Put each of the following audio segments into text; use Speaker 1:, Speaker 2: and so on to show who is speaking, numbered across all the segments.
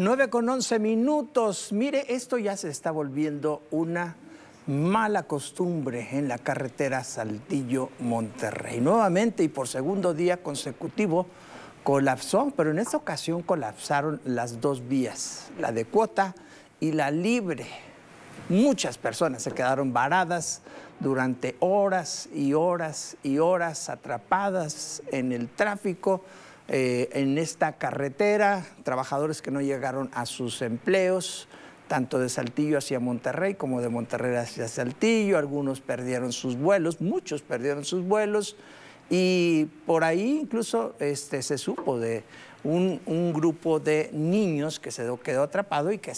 Speaker 1: 9 con 11 minutos. Mire, esto ya se está volviendo una mala costumbre en la carretera Saltillo-Monterrey. Nuevamente y por segundo día consecutivo colapsó, pero en esta ocasión colapsaron las dos vías, la de cuota y la libre. Muchas personas se quedaron varadas durante horas y horas y horas atrapadas en el tráfico eh, en esta carretera, trabajadores que no llegaron a sus empleos, tanto de Saltillo hacia Monterrey como de Monterrey hacia Saltillo, algunos perdieron sus vuelos, muchos perdieron sus vuelos y por ahí incluso este, se supo de un, grupo de niños que se quedó atrapado y que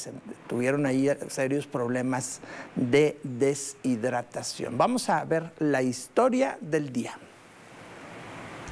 Speaker 1: tuvieron ahí serios problemas de deshidratación. Vamos a ver la historia del día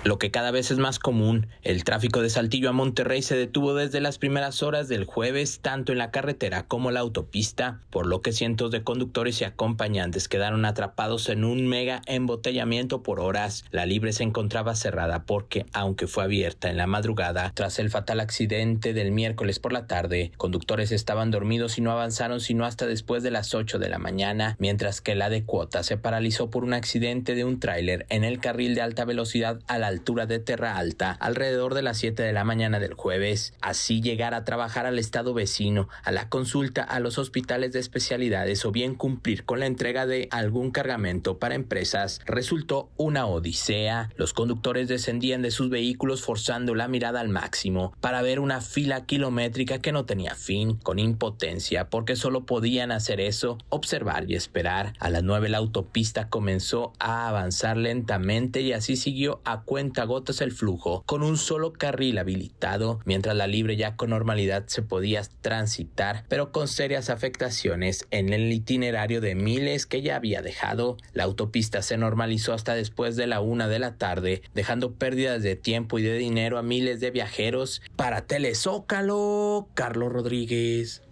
Speaker 2: lo que cada vez es más común. El tráfico de Saltillo a Monterrey se detuvo desde las primeras horas del jueves, tanto en la carretera como la autopista, por lo que cientos de conductores y acompañantes quedaron atrapados en un mega embotellamiento por horas. La libre se encontraba cerrada porque, aunque fue abierta en la madrugada, tras el fatal accidente del miércoles por la tarde, conductores estaban dormidos y no avanzaron sino hasta después de las 8 de la mañana, mientras que la de cuota se paralizó por un accidente de un tráiler en el carril de alta velocidad a la altura de Terra Alta alrededor de las 7 de la mañana del jueves. Así llegar a trabajar al estado vecino, a la consulta, a los hospitales de especialidades o bien cumplir con la entrega de algún cargamento para empresas resultó una odisea. Los conductores descendían de sus vehículos forzando la mirada al máximo para ver una fila kilométrica que no tenía fin, con impotencia, porque solo podían hacer eso, observar y esperar. A las 9 la autopista comenzó a avanzar lentamente y así siguió a gotas el flujo con un solo carril habilitado, mientras la libre ya con normalidad se podía transitar, pero con serias afectaciones en el itinerario de miles que ya había dejado. La autopista se normalizó hasta después de la una de la tarde, dejando pérdidas de tiempo y de dinero a miles de viajeros. Para Telezócalo, Carlos Rodríguez.